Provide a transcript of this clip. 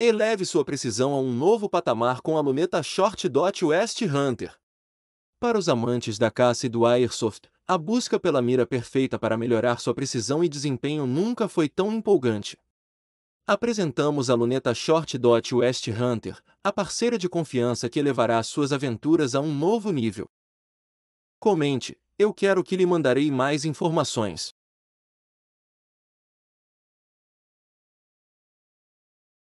Eleve sua precisão a um novo patamar com a luneta Short Dot West Hunter. Para os amantes da caça e do airsoft, a busca pela mira perfeita para melhorar sua precisão e desempenho nunca foi tão empolgante. Apresentamos a luneta Short Dot West Hunter, a parceira de confiança que levará suas aventuras a um novo nível. Comente, eu quero que lhe mandarei mais informações.